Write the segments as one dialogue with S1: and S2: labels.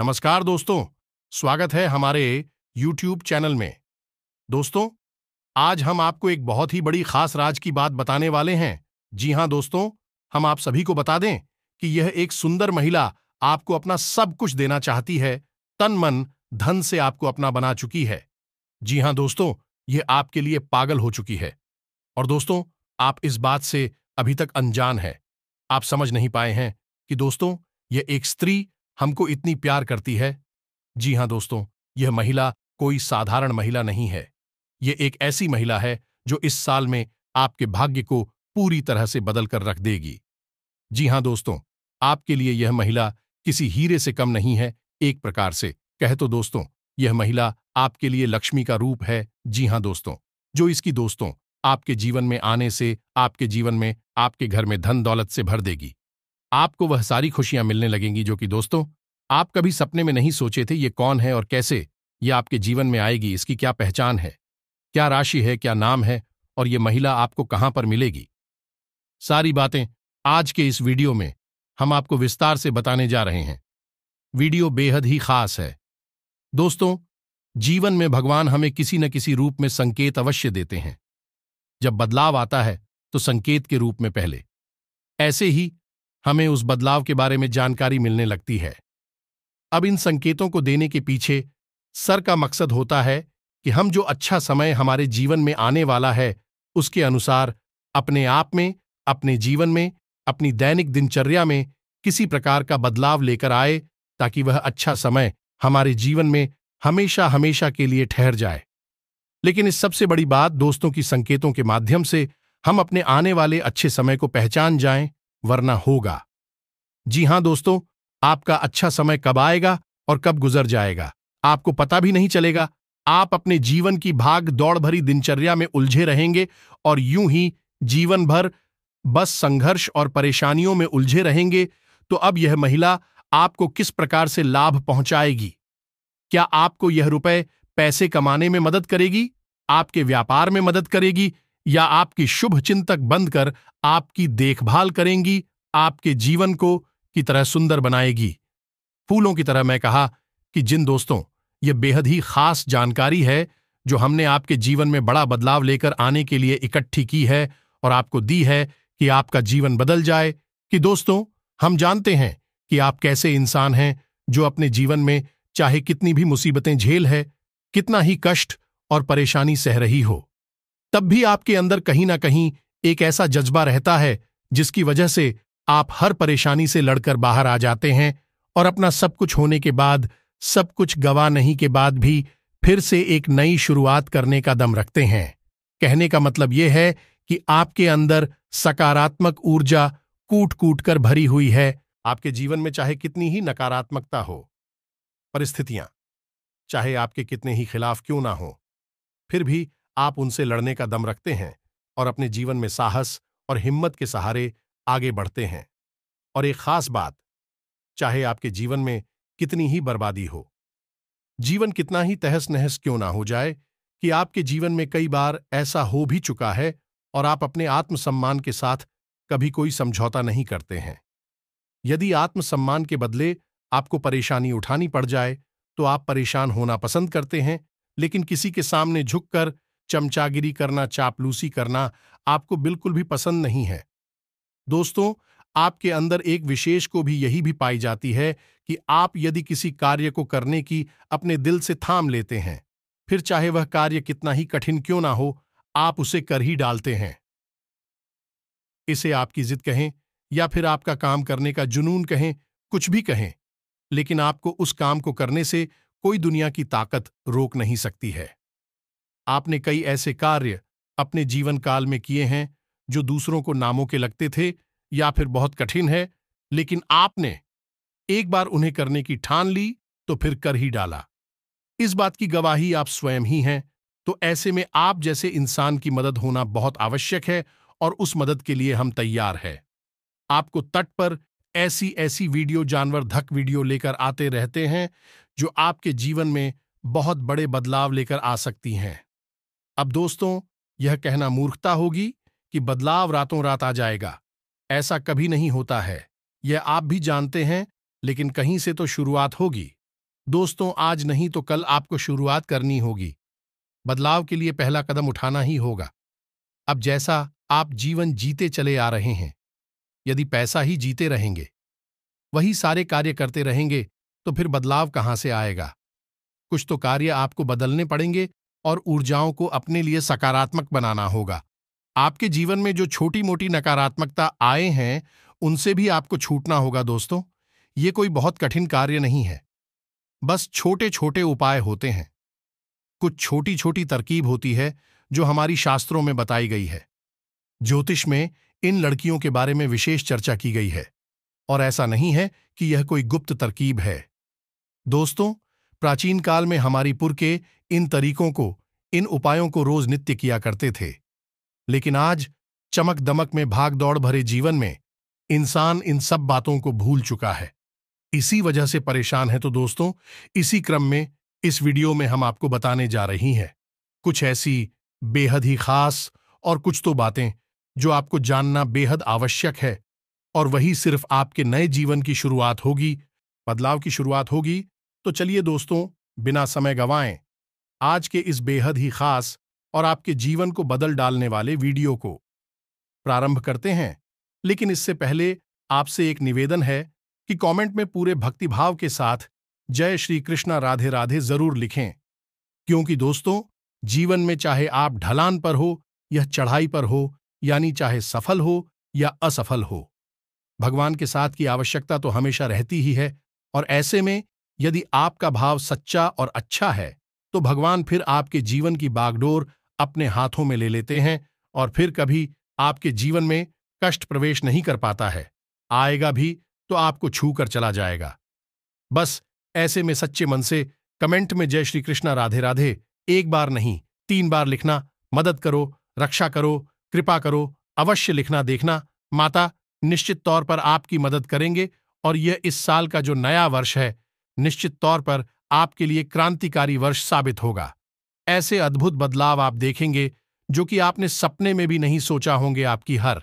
S1: नमस्कार दोस्तों स्वागत है हमारे YouTube चैनल में दोस्तों आज हम आपको एक बहुत ही बड़ी खास राज की बात बताने वाले हैं जी हां दोस्तों हम आप सभी को बता दें कि यह एक सुंदर महिला आपको अपना सब कुछ देना चाहती है तन मन धन से आपको अपना बना चुकी है जी हां दोस्तों यह आपके लिए पागल हो चुकी है और दोस्तों आप इस बात से अभी तक अनजान है आप समझ नहीं पाए हैं कि दोस्तों यह एक स्त्री हमको इतनी प्यार करती है जी हां दोस्तों यह महिला कोई साधारण महिला नहीं है यह एक ऐसी महिला है जो इस साल में आपके भाग्य को पूरी तरह से बदल कर रख देगी जी हां दोस्तों आपके लिए यह महिला किसी हीरे से कम नहीं है एक प्रकार से कह तो दोस्तों यह महिला आपके लिए लक्ष्मी का रूप है जी हां दोस्तों जो इसकी दोस्तों आपके जीवन में आने से आपके जीवन में आपके घर में धन दौलत से भर देगी आपको वह सारी खुशियां मिलने लगेंगी जो कि दोस्तों आप कभी सपने में नहीं सोचे थे ये कौन है और कैसे ये आपके जीवन में आएगी इसकी क्या पहचान है क्या राशि है क्या नाम है और ये महिला आपको कहां पर मिलेगी सारी बातें आज के इस वीडियो में हम आपको विस्तार से बताने जा रहे हैं वीडियो बेहद ही खास है दोस्तों जीवन में भगवान हमें किसी न किसी रूप में संकेत अवश्य देते हैं जब बदलाव आता है तो संकेत के रूप में पहले ऐसे ही हमें उस बदलाव के बारे में जानकारी मिलने लगती है अब इन संकेतों को देने के पीछे सर का मकसद होता है कि हम जो अच्छा समय हमारे जीवन में आने वाला है उसके अनुसार अपने आप में अपने जीवन में अपनी दैनिक दिनचर्या में किसी प्रकार का बदलाव लेकर आए ताकि वह अच्छा समय हमारे जीवन में हमेशा हमेशा के लिए ठहर जाए लेकिन इस सबसे बड़ी बात दोस्तों की संकेतों के माध्यम से हम अपने आने वाले अच्छे समय को पहचान जाएं वरना होगा जी हां दोस्तों आपका अच्छा समय कब आएगा और कब गुजर जाएगा आपको पता भी नहीं चलेगा आप अपने जीवन की भाग दौड़ भरी दिनचर्या में उलझे रहेंगे और यूं ही जीवन भर बस संघर्ष और परेशानियों में उलझे रहेंगे तो अब यह महिला आपको किस प्रकार से लाभ पहुंचाएगी क्या आपको यह रुपए पैसे कमाने में मदद करेगी आपके व्यापार में मदद करेगी या आपकी शुभ चिंतक बनकर आपकी देखभाल करेंगी आपके जीवन को की तरह सुंदर बनाएगी फूलों की तरह मैं कहा कि जिन दोस्तों ये बेहद ही खास जानकारी है जो हमने आपके जीवन में बड़ा बदलाव लेकर आने के लिए इकट्ठी की है और आपको दी है कि आपका जीवन बदल जाए कि दोस्तों हम जानते हैं कि आप कैसे इंसान हैं जो अपने जीवन में चाहे कितनी भी मुसीबतें झेल है कितना ही कष्ट और परेशानी सह रही हो तब भी आपके अंदर कहीं ना कहीं एक ऐसा जज्बा रहता है जिसकी वजह से आप हर परेशानी से लड़कर बाहर आ जाते हैं और अपना सब कुछ होने के बाद सब कुछ गवा नहीं के बाद भी फिर से एक नई शुरुआत करने का दम रखते हैं कहने का मतलब यह है कि आपके अंदर सकारात्मक ऊर्जा कूट कूट कर भरी हुई है आपके जीवन में चाहे कितनी ही नकारात्मकता हो परिस्थितियां चाहे आपके कितने ही खिलाफ क्यों ना हो फिर भी आप उनसे लड़ने का दम रखते हैं और अपने जीवन में साहस और हिम्मत के सहारे आगे बढ़ते हैं और एक खास बात चाहे आपके जीवन में कितनी ही बर्बादी हो जीवन कितना ही तहस नहस क्यों ना हो जाए कि आपके जीवन में कई बार ऐसा हो भी चुका है और आप अपने आत्मसम्मान के साथ कभी कोई समझौता नहीं करते हैं यदि आत्मसम्मान के बदले आपको परेशानी उठानी पड़ जाए तो आप परेशान होना पसंद करते हैं लेकिन किसी के सामने झुककर चमचागिरी करना चापलूसी करना आपको बिल्कुल भी पसंद नहीं है दोस्तों आपके अंदर एक विशेष को भी यही भी पाई जाती है कि आप यदि किसी कार्य को करने की अपने दिल से थाम लेते हैं फिर चाहे वह कार्य कितना ही कठिन क्यों ना हो आप उसे कर ही डालते हैं इसे आपकी जिद कहें या फिर आपका काम करने का जुनून कहें कुछ भी कहें लेकिन आपको उस काम को करने से कोई दुनिया की ताकत रोक नहीं सकती है आपने कई ऐसे कार्य अपने जीवन काल में किए हैं जो दूसरों को नामों के लगते थे या फिर बहुत कठिन है लेकिन आपने एक बार उन्हें करने की ठान ली तो फिर कर ही डाला इस बात की गवाही आप स्वयं ही हैं तो ऐसे में आप जैसे इंसान की मदद होना बहुत आवश्यक है और उस मदद के लिए हम तैयार हैं आपको तट पर ऐसी ऐसी वीडियो जानवर धक वीडियो लेकर आते रहते हैं जो आपके जीवन में बहुत बड़े बदलाव लेकर आ सकती हैं अब दोस्तों यह कहना मूर्खता होगी कि बदलाव रातों रात आ जाएगा ऐसा कभी नहीं होता है यह आप भी जानते हैं लेकिन कहीं से तो शुरुआत होगी दोस्तों आज नहीं तो कल आपको शुरुआत करनी होगी बदलाव के लिए पहला कदम उठाना ही होगा अब जैसा आप जीवन जीते चले आ रहे हैं यदि पैसा ही जीते रहेंगे वही सारे कार्य करते रहेंगे तो फिर बदलाव कहाँ से आएगा कुछ तो कार्य आपको बदलने पड़ेंगे और ऊर्जाओं को अपने लिए सकारात्मक बनाना होगा आपके जीवन में जो छोटी मोटी नकारात्मकता आए हैं उनसे भी आपको छूटना होगा दोस्तों ये कोई बहुत कठिन कार्य नहीं है बस छोटे छोटे उपाय होते हैं कुछ छोटी छोटी तरकीब होती है जो हमारी शास्त्रों में बताई गई है ज्योतिष में इन लड़कियों के बारे में विशेष चर्चा की गई है और ऐसा नहीं है कि यह कोई गुप्त तरकीब है दोस्तों प्राचीन काल में हमारी पुर के इन तरीकों को इन उपायों को रोज नित्य किया करते थे लेकिन आज चमक दमक में भाग दौड़ भरे जीवन में इंसान इन सब बातों को भूल चुका है इसी वजह से परेशान है तो दोस्तों इसी क्रम में इस वीडियो में हम आपको बताने जा रही हैं कुछ ऐसी बेहद ही खास और कुछ तो बातें जो आपको जानना बेहद आवश्यक है और वही सिर्फ आपके नए जीवन की शुरुआत होगी बदलाव की शुरुआत होगी तो चलिए दोस्तों बिना समय गंवाएं आज के इस बेहद ही खास और आपके जीवन को बदल डालने वाले वीडियो को प्रारंभ करते हैं लेकिन इससे पहले आपसे एक निवेदन है कि कमेंट में पूरे भक्तिभाव के साथ जय श्री कृष्णा राधे राधे जरूर लिखें क्योंकि दोस्तों जीवन में चाहे आप ढलान पर हो या चढ़ाई पर हो यानी चाहे सफल हो या असफल हो भगवान के साथ की आवश्यकता तो हमेशा रहती ही है और ऐसे में यदि आपका भाव सच्चा और अच्छा है तो भगवान फिर आपके जीवन की बागडोर अपने हाथों में ले लेते हैं और फिर कभी आपके जीवन में कष्ट प्रवेश नहीं कर पाता है आएगा भी तो आपको छू कर चला जाएगा बस ऐसे में सच्चे मन से कमेंट में जय श्री कृष्णा राधे राधे एक बार नहीं तीन बार लिखना मदद करो रक्षा करो कृपा करो अवश्य लिखना देखना माता निश्चित तौर पर आपकी मदद करेंगे और यह इस साल का जो नया वर्ष है निश्चित तौर पर आपके लिए क्रांतिकारी वर्ष साबित होगा ऐसे अद्भुत बदलाव आप देखेंगे जो कि आपने सपने में भी नहीं सोचा होंगे आपकी हर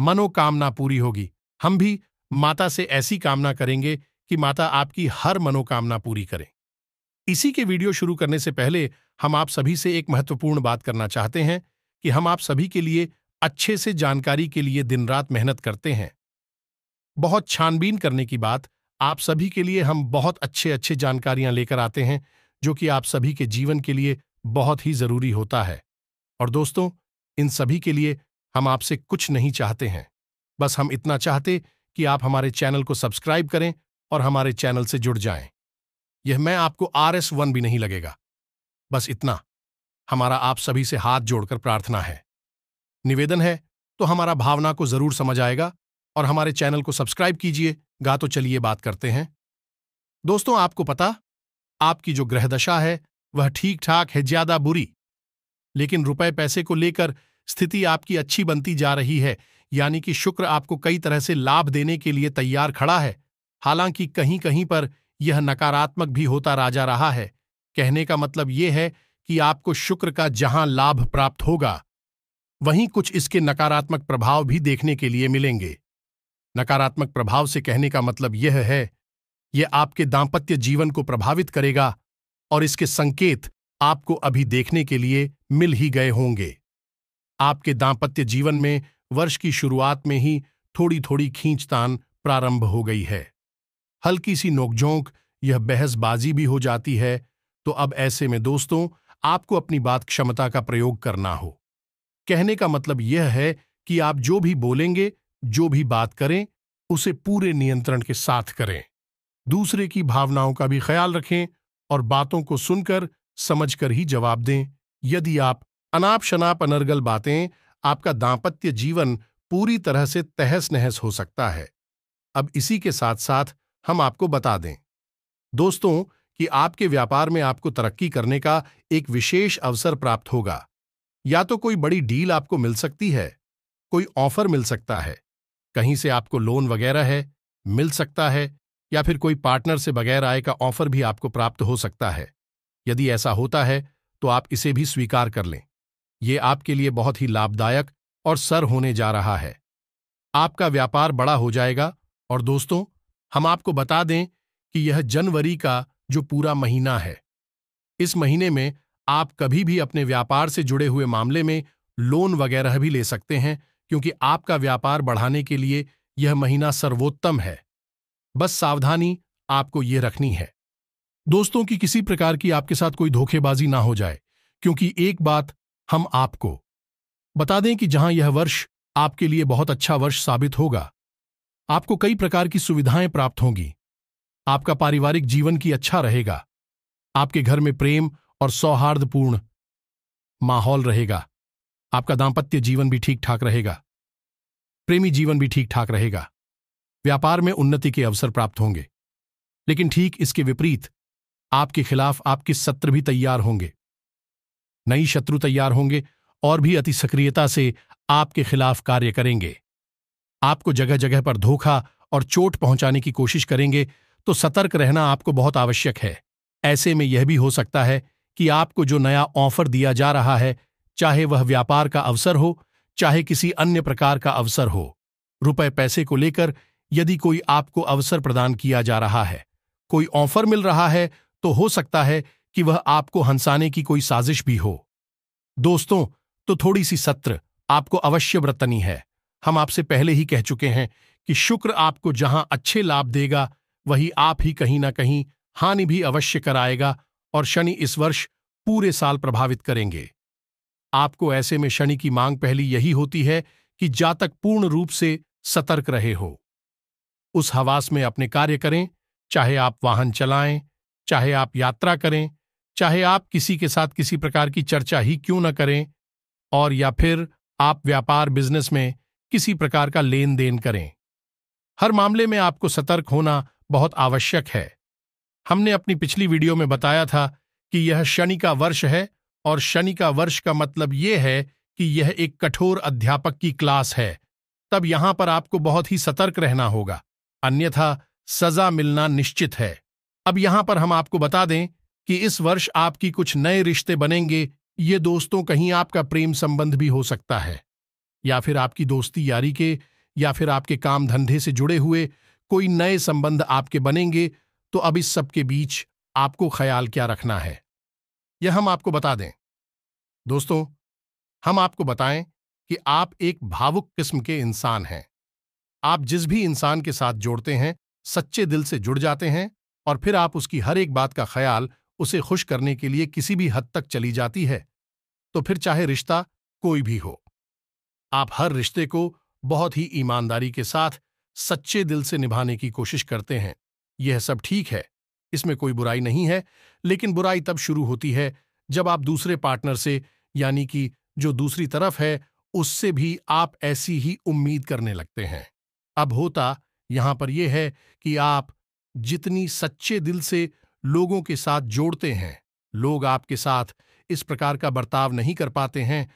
S1: मनोकामना पूरी होगी हम भी माता से ऐसी कामना करेंगे कि माता आपकी हर मनोकामना पूरी करें इसी के वीडियो शुरू करने से पहले हम आप सभी से एक महत्वपूर्ण बात करना चाहते हैं कि हम आप सभी के लिए अच्छे से जानकारी के लिए दिन रात मेहनत करते हैं बहुत छानबीन करने की बात आप सभी के लिए हम बहुत अच्छे अच्छे जानकारियां लेकर आते हैं जो कि आप सभी के जीवन के लिए बहुत ही जरूरी होता है और दोस्तों इन सभी के लिए हम आपसे कुछ नहीं चाहते हैं बस हम इतना चाहते कि आप हमारे चैनल को सब्सक्राइब करें और हमारे चैनल से जुड़ जाएं। यह मैं आपको आर एस वन भी नहीं लगेगा बस इतना हमारा आप सभी से हाथ जोड़कर प्रार्थना है निवेदन है तो हमारा भावना को जरूर समझ आएगा और हमारे चैनल को सब्सक्राइब कीजिए गा तो चलिए बात करते हैं दोस्तों आपको पता आपकी जो दशा है वह ठीक ठाक है ज्यादा बुरी लेकिन रुपए पैसे को लेकर स्थिति आपकी अच्छी बनती जा रही है यानी कि शुक्र आपको कई तरह से लाभ देने के लिए तैयार खड़ा है हालांकि कहीं कहीं पर यह नकारात्मक भी होता राजा रहा है कहने का मतलब ये है कि आपको शुक्र का जहां लाभ प्राप्त होगा वहीं कुछ इसके नकारात्मक प्रभाव भी देखने के लिए मिलेंगे नकारात्मक प्रभाव से कहने का मतलब यह है यह आपके दाम्पत्य जीवन को प्रभावित करेगा और इसके संकेत आपको अभी देखने के लिए मिल ही गए होंगे आपके दाम्पत्य जीवन में वर्ष की शुरुआत में ही थोड़ी थोड़ी खींचतान प्रारंभ हो गई है हल्की सी नोकझोंक यह बहसबाजी भी हो जाती है तो अब ऐसे में दोस्तों आपको अपनी बात क्षमता का प्रयोग करना हो कहने का मतलब यह है कि आप जो भी बोलेंगे जो भी बात करें उसे पूरे नियंत्रण के साथ करें दूसरे की भावनाओं का भी ख्याल रखें और बातों को सुनकर समझकर ही जवाब दें यदि आप अनाप शनाप अनर्गल बातें आपका दाम्पत्य जीवन पूरी तरह से तहस नहस हो सकता है अब इसी के साथ साथ हम आपको बता दें दोस्तों कि आपके व्यापार में आपको तरक्की करने का एक विशेष अवसर प्राप्त होगा या तो कोई बड़ी डील आपको मिल सकती है कोई ऑफर मिल सकता है कहीं से आपको लोन वगैरह है मिल सकता है या फिर कोई पार्टनर से बगैर आय का ऑफर भी आपको प्राप्त हो सकता है यदि ऐसा होता है तो आप इसे भी स्वीकार कर लें ये आपके लिए बहुत ही लाभदायक और सर होने जा रहा है आपका व्यापार बड़ा हो जाएगा और दोस्तों हम आपको बता दें कि यह जनवरी का जो पूरा महीना है इस महीने में आप कभी भी अपने व्यापार से जुड़े हुए मामले में लोन वगैरह भी ले सकते हैं क्योंकि आपका व्यापार बढ़ाने के लिए यह महीना सर्वोत्तम है बस सावधानी आपको यह रखनी है दोस्तों की किसी प्रकार की आपके साथ कोई धोखेबाजी ना हो जाए क्योंकि एक बात हम आपको बता दें कि जहां यह वर्ष आपके लिए बहुत अच्छा वर्ष साबित होगा आपको कई प्रकार की सुविधाएं प्राप्त होंगी आपका पारिवारिक जीवन की अच्छा रहेगा आपके घर में प्रेम और सौहार्दपूर्ण माहौल रहेगा आपका दाम्पत्य जीवन भी ठीक ठाक रहेगा प्रेमी जीवन भी ठीक ठाक रहेगा व्यापार में उन्नति के अवसर प्राप्त होंगे लेकिन ठीक इसके विपरीत आपके खिलाफ आपके सत्र भी तैयार होंगे नई शत्रु तैयार होंगे और भी अति सक्रियता से आपके खिलाफ कार्य करेंगे आपको जगह जगह पर धोखा और चोट पहुंचाने की कोशिश करेंगे तो सतर्क रहना आपको बहुत आवश्यक है ऐसे में यह भी हो सकता है कि आपको जो नया ऑफर दिया जा रहा है चाहे वह व्यापार का अवसर हो चाहे किसी अन्य प्रकार का अवसर हो रुपए पैसे को लेकर यदि कोई आपको अवसर प्रदान किया जा रहा है कोई ऑफर मिल रहा है तो हो सकता है कि वह आपको हंसाने की कोई साजिश भी हो दोस्तों तो थोड़ी सी सत्र आपको अवश्य व्रतनी है हम आपसे पहले ही कह चुके हैं कि शुक्र आपको जहां अच्छे लाभ देगा वही आप ही कहीं ना कहीं हानि भी अवश्य कराएगा और शनि इस वर्ष पूरे साल प्रभावित करेंगे आपको ऐसे में शनि की मांग पहली यही होती है कि जातक पूर्ण रूप से सतर्क रहे हो उस हवास में अपने कार्य करें चाहे आप वाहन चलाएं चाहे आप यात्रा करें चाहे आप किसी के साथ किसी प्रकार की चर्चा ही क्यों न करें और या फिर आप व्यापार बिजनेस में किसी प्रकार का लेन देन करें हर मामले में आपको सतर्क होना बहुत आवश्यक है हमने अपनी पिछली वीडियो में बताया था कि यह शनि का वर्ष है और शनि का वर्ष का मतलब यह है कि यह एक कठोर अध्यापक की क्लास है तब यहां पर आपको बहुत ही सतर्क रहना होगा अन्यथा सजा मिलना निश्चित है अब यहां पर हम आपको बता दें कि इस वर्ष आपकी कुछ नए रिश्ते बनेंगे ये दोस्तों कहीं आपका प्रेम संबंध भी हो सकता है या फिर आपकी दोस्ती यारी के या फिर आपके काम धंधे से जुड़े हुए कोई नए संबंध आपके बनेंगे तो अब इस सबके बीच आपको ख्याल क्या रखना है यह हम आपको बता दें दोस्तों हम आपको बताएं कि आप एक भावुक किस्म के इंसान हैं आप जिस भी इंसान के साथ जोड़ते हैं सच्चे दिल से जुड़ जाते हैं और फिर आप उसकी हर एक बात का ख्याल उसे खुश करने के लिए किसी भी हद तक चली जाती है तो फिर चाहे रिश्ता कोई भी हो आप हर रिश्ते को बहुत ही ईमानदारी के साथ सच्चे दिल से निभाने की कोशिश करते हैं यह सब ठीक है इसमें कोई बुराई नहीं है लेकिन बुराई तब शुरू होती है जब आप दूसरे पार्टनर से यानी कि जो दूसरी तरफ है उससे भी आप ऐसी ही उम्मीद करने लगते हैं अब होता यहां पर यह है कि आप जितनी सच्चे दिल से लोगों के साथ जोड़ते हैं लोग आपके साथ इस प्रकार का बर्ताव नहीं कर पाते हैं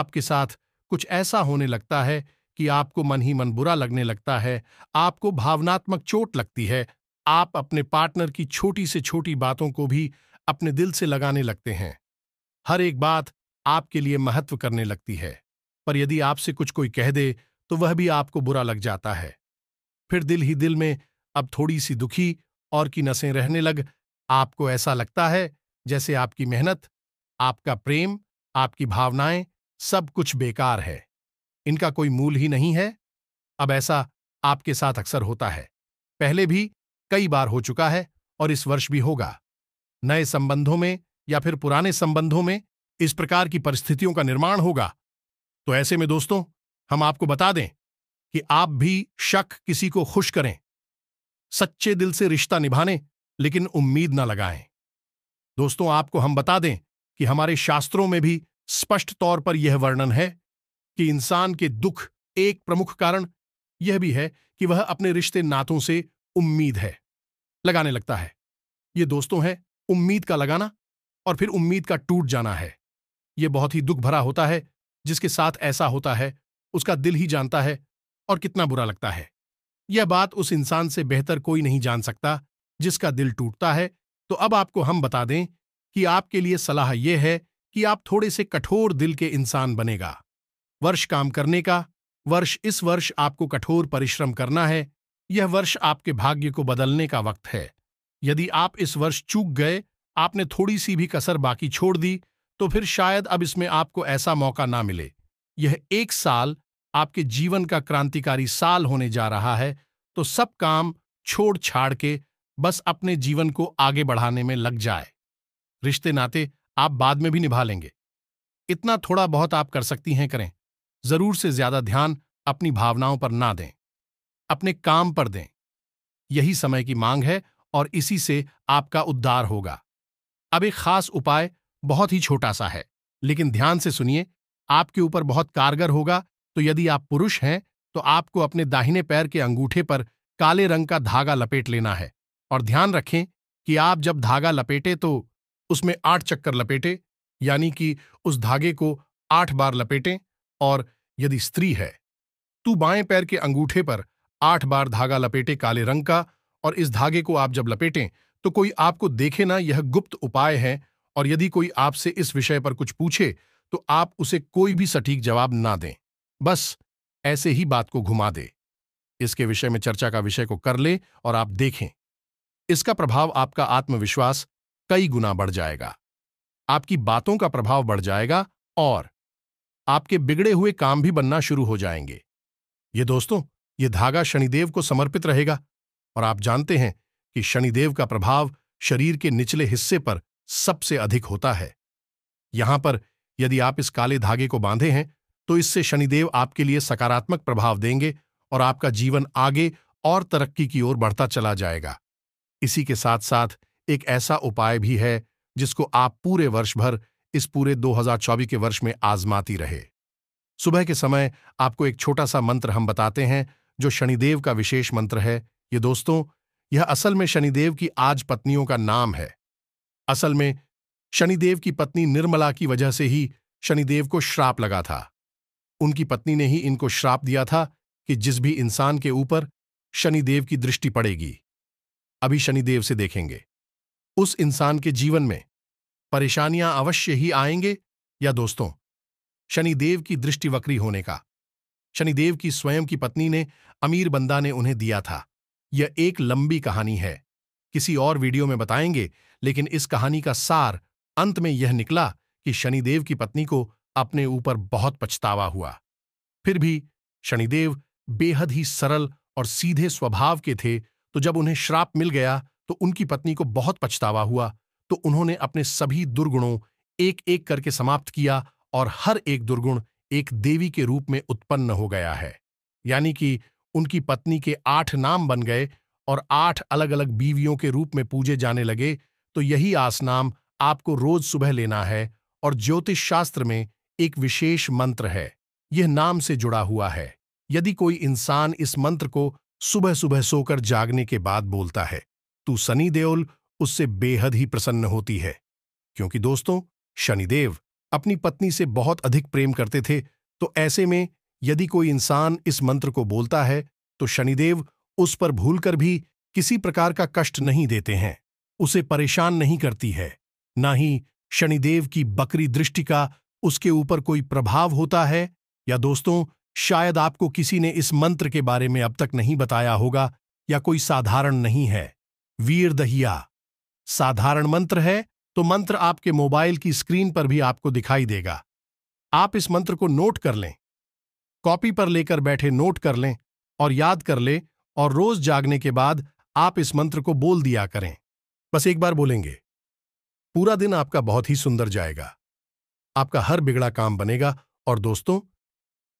S1: आपके साथ कुछ ऐसा होने लगता है कि आपको मन ही मन बुरा लगने लगता है आपको भावनात्मक चोट लगती है आप अपने पार्टनर की छोटी से छोटी बातों को भी अपने दिल से लगाने लगते हैं हर एक बात आपके लिए महत्व करने लगती है पर यदि आपसे कुछ कोई कह दे तो वह भी आपको बुरा लग जाता है फिर दिल ही दिल में अब थोड़ी सी दुखी और की नसें रहने लग आपको ऐसा लगता है जैसे आपकी मेहनत आपका प्रेम आपकी भावनाएं सब कुछ बेकार है इनका कोई मूल ही नहीं है अब ऐसा आपके साथ अक्सर होता है पहले भी कई बार हो चुका है और इस वर्ष भी होगा नए संबंधों में या फिर पुराने संबंधों में इस प्रकार की परिस्थितियों का निर्माण होगा तो ऐसे में दोस्तों हम आपको बता दें कि आप भी शक किसी को खुश करें सच्चे दिल से रिश्ता निभाने लेकिन उम्मीद ना लगाएं दोस्तों आपको हम बता दें कि हमारे शास्त्रों में भी स्पष्ट तौर पर यह वर्णन है कि इंसान के दुख एक प्रमुख कारण यह भी है कि वह अपने रिश्ते नातों से उम्मीद है लगाने लगता है ये दोस्तों है उम्मीद का लगाना और फिर उम्मीद का टूट जाना है ये बहुत ही दुख भरा होता है जिसके साथ ऐसा होता है उसका दिल ही जानता है और कितना बुरा लगता है यह बात उस इंसान से बेहतर कोई नहीं जान सकता जिसका दिल टूटता है तो अब आपको हम बता दें कि आपके लिए सलाह यह है कि आप थोड़े से कठोर दिल के इंसान बनेगा वर्ष काम करने का वर्ष इस वर्ष आपको कठोर परिश्रम करना है यह वर्ष आपके भाग्य को बदलने का वक्त है यदि आप इस वर्ष चूक गए आपने थोड़ी सी भी कसर बाकी छोड़ दी तो फिर शायद अब इसमें आपको ऐसा मौका ना मिले यह एक साल आपके जीवन का क्रांतिकारी साल होने जा रहा है तो सब काम छोड़ छाड़ के बस अपने जीवन को आगे बढ़ाने में लग जाए रिश्ते नाते आप बाद में भी निभा लेंगे इतना थोड़ा बहुत आप कर सकती हैं करें जरूर से ज्यादा ध्यान अपनी भावनाओं पर ना दें अपने काम पर दें यही समय की मांग है और इसी से आपका उद्धार होगा अब एक खास उपाय बहुत ही छोटा सा है लेकिन ध्यान से सुनिए आपके ऊपर बहुत कारगर होगा तो यदि आप पुरुष हैं तो आपको अपने दाहिने पैर के अंगूठे पर काले रंग का धागा लपेट लेना है और ध्यान रखें कि आप जब धागा लपेटे तो उसमें आठ चक्कर लपेटे यानी कि उस धागे को आठ बार लपेटें और यदि स्त्री है तो बाएं पैर के अंगूठे पर आठ बार धागा लपेटे काले रंग का और इस धागे को आप जब लपेटें तो कोई आपको देखे ना यह गुप्त उपाय है और यदि कोई आपसे इस विषय पर कुछ पूछे तो आप उसे कोई भी सटीक जवाब ना दें बस ऐसे ही बात को घुमा दे इसके विषय में चर्चा का विषय को कर ले और आप देखें इसका प्रभाव आपका आत्मविश्वास कई गुना बढ़ जाएगा आपकी बातों का प्रभाव बढ़ जाएगा और आपके बिगड़े हुए काम भी बनना शुरू हो जाएंगे ये दोस्तों ये धागा शनिदेव को समर्पित रहेगा और आप जानते हैं कि शनिदेव का प्रभाव शरीर के निचले हिस्से पर सबसे अधिक होता है यहां पर यदि आप इस काले धागे को बांधे हैं तो इससे शनिदेव आपके लिए सकारात्मक प्रभाव देंगे और आपका जीवन आगे और तरक्की की ओर बढ़ता चला जाएगा इसी के साथ साथ एक ऐसा उपाय भी है जिसको आप पूरे वर्ष भर इस पूरे 2024 के वर्ष में आजमाती रहे सुबह के समय आपको एक छोटा सा मंत्र हम बताते हैं जो शनिदेव का विशेष मंत्र है ये दोस्तों यह असल में शनिदेव की आज पत्नियों का नाम है असल में शनिदेव की पत्नी निर्मला की वजह से ही शनिदेव को श्राप लगा था उनकी पत्नी ने ही इनको श्राप दिया था कि जिस भी इंसान के ऊपर शनिदेव की दृष्टि पड़ेगी अभी शनिदेव से देखेंगे उस इंसान के जीवन में परेशानियां अवश्य ही आएंगे या दोस्तों शनिदेव की दृष्टि वक्री होने का शनिदेव की स्वयं की पत्नी ने अमीर बंदा ने उन्हें दिया था यह एक लंबी कहानी है किसी और वीडियो में बताएंगे लेकिन इस कहानी का सार अंत में यह निकला कि शनिदेव की पत्नी को अपने ऊपर बहुत पछतावा हुआ फिर भी शनिदेव बेहद ही सरल और सीधे स्वभाव के थे तो जब उन्हें श्राप मिल गया तो उनकी पत्नी को बहुत पछतावा हुआ तो उन्होंने अपने सभी दुर्गुणों एक एक करके समाप्त किया और हर एक दुर्गुण एक देवी के रूप में उत्पन्न हो गया है यानी कि उनकी पत्नी के आठ नाम बन गए और आठ अलग अलग बीवियों के रूप में पूजे जाने लगे तो यही आसनाम आपको रोज सुबह लेना है और ज्योतिष शास्त्र में एक विशेष मंत्र है यह नाम से जुड़ा हुआ है यदि कोई इंसान इस मंत्र को सुबह सुबह सोकर जागने के बाद बोलता है तो सनी देओल उससे बेहद ही प्रसन्न होती है क्योंकि दोस्तों शनिदेव अपनी पत्नी से बहुत अधिक प्रेम करते थे तो ऐसे में यदि कोई इंसान इस मंत्र को बोलता है तो शनिदेव उस पर भूलकर भी किसी प्रकार का कष्ट नहीं देते हैं उसे परेशान नहीं करती है ना ही शनिदेव की बकरी दृष्टि का उसके ऊपर कोई प्रभाव होता है या दोस्तों शायद आपको किसी ने इस मंत्र के बारे में अब तक नहीं बताया होगा या कोई साधारण नहीं है वीर दहिया साधारण मंत्र है तो मंत्र आपके मोबाइल की स्क्रीन पर भी आपको दिखाई देगा आप इस मंत्र को नोट कर लें कॉपी पर लेकर बैठे नोट कर लें और याद कर लें और रोज जागने के बाद आप इस मंत्र को बोल दिया करें बस एक बार बोलेंगे पूरा दिन आपका बहुत ही सुंदर जाएगा आपका हर बिगड़ा काम बनेगा और दोस्तों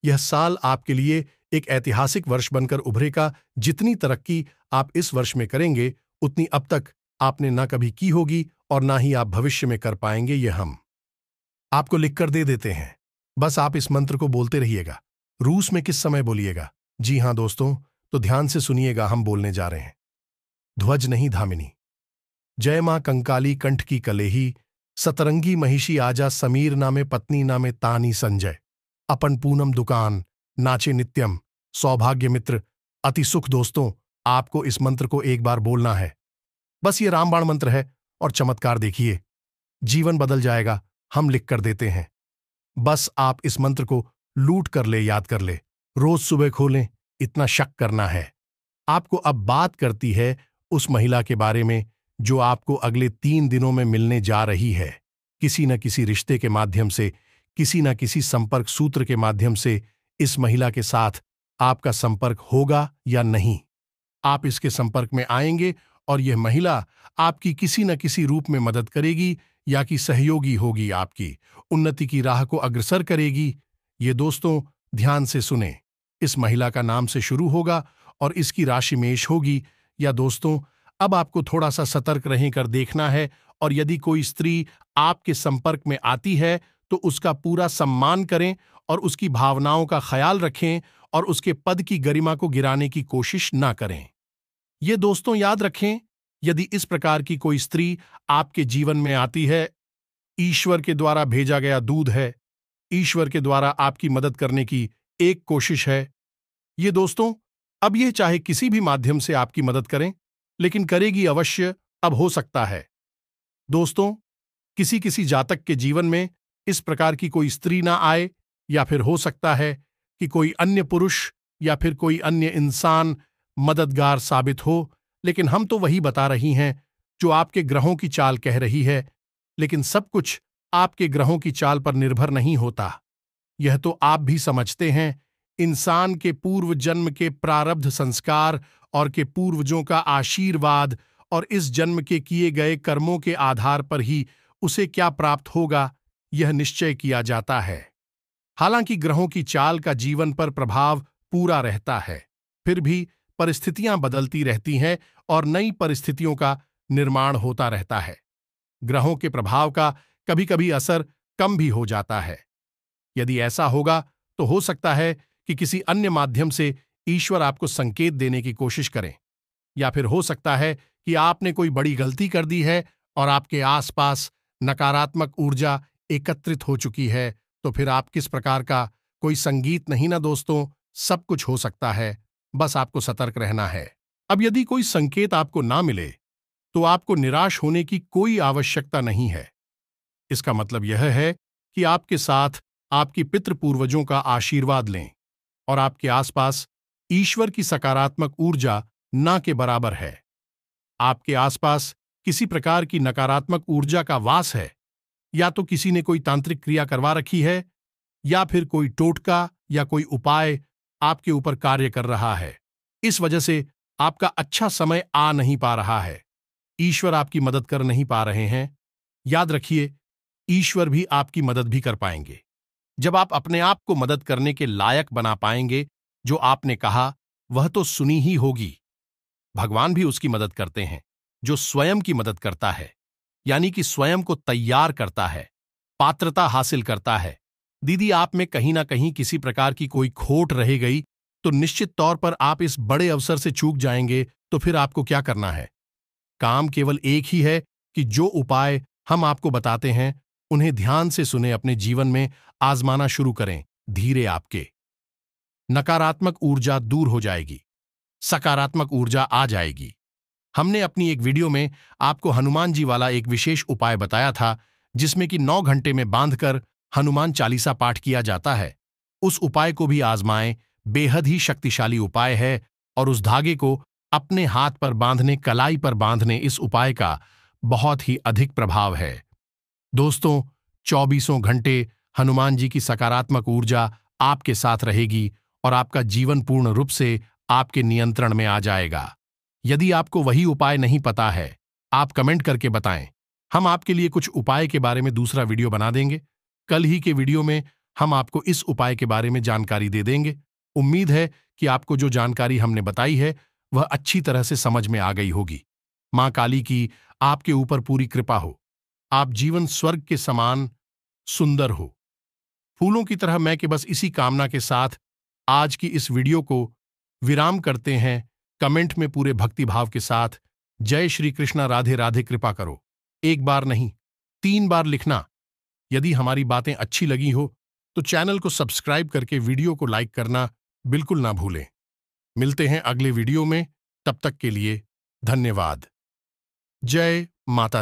S1: यह साल आपके लिए एक ऐतिहासिक वर्ष बनकर उभरेगा जितनी तरक्की आप इस वर्ष में करेंगे उतनी अब तक आपने ना कभी की होगी और ना ही आप भविष्य में कर पाएंगे ये हम आपको लिखकर दे देते हैं बस आप इस मंत्र को बोलते रहिएगा रूस में किस समय बोलिएगा जी हां दोस्तों तो ध्यान से सुनिएगा हम बोलने जा रहे हैं ध्वज नहीं धामिनी जय माँ कंकाली कंठ की कलेही सतरंगी महिषी आजा समीर नामे पत्नी नामे तानी संजय अपन पूनम दुकान नाचे नित्यम सौभाग्य मित्र अति सुख दोस्तों आपको इस मंत्र को एक बार बोलना है बस ये रामबाण मंत्र है और चमत्कार देखिए जीवन बदल जाएगा हम लिख कर देते हैं बस आप इस मंत्र को लूट कर ले याद कर ले रोज सुबह खोलें इतना शक करना है आपको अब बात करती है उस महिला के बारे में जो आपको अगले तीन दिनों में मिलने जा रही है किसी न किसी रिश्ते के माध्यम से किसी न किसी संपर्क सूत्र के माध्यम से इस महिला के साथ आपका संपर्क होगा या नहीं आप इसके संपर्क में आएंगे और यह महिला आपकी किसी न किसी रूप में मदद करेगी या कि सहयोगी होगी आपकी उन्नति की राह को अग्रसर करेगी ये दोस्तों ध्यान से सुने इस महिला का नाम से शुरू होगा और इसकी राशि मेष होगी या दोस्तों अब आपको थोड़ा सा सतर्क रहें कर देखना है और यदि कोई स्त्री आपके संपर्क में आती है तो उसका पूरा सम्मान करें और उसकी भावनाओं का ख्याल रखें और उसके पद की गरिमा को गिराने की कोशिश ना करें ये दोस्तों याद रखें यदि इस प्रकार की कोई स्त्री आपके जीवन में आती है ईश्वर के द्वारा भेजा गया दूध है ईश्वर के द्वारा आपकी मदद करने की एक कोशिश है ये दोस्तों अब यह चाहे किसी भी माध्यम से आपकी मदद करें लेकिन करेगी अवश्य अब हो सकता है दोस्तों किसी किसी जातक के जीवन में इस प्रकार की कोई स्त्री ना आए या फिर हो सकता है कि कोई अन्य पुरुष या फिर कोई अन्य इंसान मददगार साबित हो लेकिन हम तो वही बता रही हैं जो आपके ग्रहों की चाल कह रही है लेकिन सब कुछ आपके ग्रहों की चाल पर निर्भर नहीं होता यह तो आप भी समझते हैं इंसान के पूर्व जन्म के प्रारब्ध संस्कार और के पूर्वजों का आशीर्वाद और इस जन्म के किए गए कर्मों के आधार पर ही उसे क्या प्राप्त होगा यह निश्चय किया जाता है हालांकि ग्रहों की चाल का जीवन पर प्रभाव पूरा रहता है फिर भी परिस्थितियां बदलती रहती हैं और नई परिस्थितियों का निर्माण होता रहता है ग्रहों के प्रभाव का कभी कभी असर कम भी हो जाता है यदि ऐसा होगा तो हो सकता है कि किसी अन्य माध्यम से ईश्वर आपको संकेत देने की कोशिश करें या फिर हो सकता है कि आपने कोई बड़ी गलती कर दी है और आपके आसपास नकारात्मक ऊर्जा एकत्रित हो चुकी है तो फिर आप किस प्रकार का कोई संगीत नहीं ना दोस्तों सब कुछ हो सकता है बस आपको सतर्क रहना है अब यदि कोई संकेत आपको ना मिले तो आपको निराश होने की कोई आवश्यकता नहीं है इसका मतलब यह है कि आपके साथ आपकी पितृपूर्वजों का आशीर्वाद लें और आपके आसपास ईश्वर की सकारात्मक ऊर्जा ना के बराबर है आपके आसपास किसी प्रकार की नकारात्मक ऊर्जा का वास है या तो किसी ने कोई तांत्रिक क्रिया करवा रखी है या फिर कोई टोटका या कोई उपाय आपके ऊपर कार्य कर रहा है इस वजह से आपका अच्छा समय आ नहीं पा रहा है ईश्वर आपकी मदद कर नहीं पा रहे हैं याद रखिए ईश्वर भी आपकी मदद भी कर पाएंगे जब आप अपने आप को मदद करने के लायक बना पाएंगे जो आपने कहा वह तो सुनी ही होगी भगवान भी उसकी मदद करते हैं जो स्वयं की मदद करता है यानी कि स्वयं को तैयार करता है पात्रता हासिल करता है दीदी आप में कहीं ना कहीं किसी प्रकार की कोई खोट रह गई तो निश्चित तौर पर आप इस बड़े अवसर से चूक जाएंगे तो फिर आपको क्या करना है काम केवल एक ही है कि जो उपाय हम आपको बताते हैं उन्हें ध्यान से सुने अपने जीवन में आजमाना शुरू करें धीरे आपके नकारात्मक ऊर्जा दूर हो जाएगी सकारात्मक ऊर्जा आ जाएगी हमने अपनी एक वीडियो में आपको हनुमान जी वाला एक विशेष उपाय बताया था जिसमें कि नौ घंटे में बांधकर हनुमान चालीसा पाठ किया जाता है उस उपाय को भी आजमाएं बेहद ही शक्तिशाली उपाय है और उस धागे को अपने हाथ पर बांधने कलाई पर बांधने इस उपाय का बहुत ही अधिक प्रभाव है दोस्तों चौबीसों घंटे हनुमान जी की सकारात्मक ऊर्जा आपके साथ रहेगी और आपका जीवन पूर्ण रूप से आपके नियंत्रण में आ जाएगा यदि आपको वही उपाय नहीं पता है आप कमेंट करके बताएं हम आपके लिए कुछ उपाय के बारे में दूसरा वीडियो बना देंगे कल ही के वीडियो में हम आपको इस उपाय के बारे में जानकारी दे देंगे उम्मीद है कि आपको जो जानकारी हमने बताई है वह अच्छी तरह से समझ में आ गई होगी मां काली की आपके ऊपर पूरी कृपा हो आप जीवन स्वर्ग के समान सुंदर हो फूलों की तरह मैं के बस इसी कामना के साथ आज की इस वीडियो को विराम करते हैं कमेंट में पूरे भक्तिभाव के साथ जय श्री कृष्णा राधे राधे कृपा करो एक बार नहीं तीन बार लिखना यदि हमारी बातें अच्छी लगी हो तो चैनल को सब्सक्राइब करके वीडियो को लाइक करना बिल्कुल ना भूलें मिलते हैं अगले वीडियो में तब तक के लिए धन्यवाद जय माता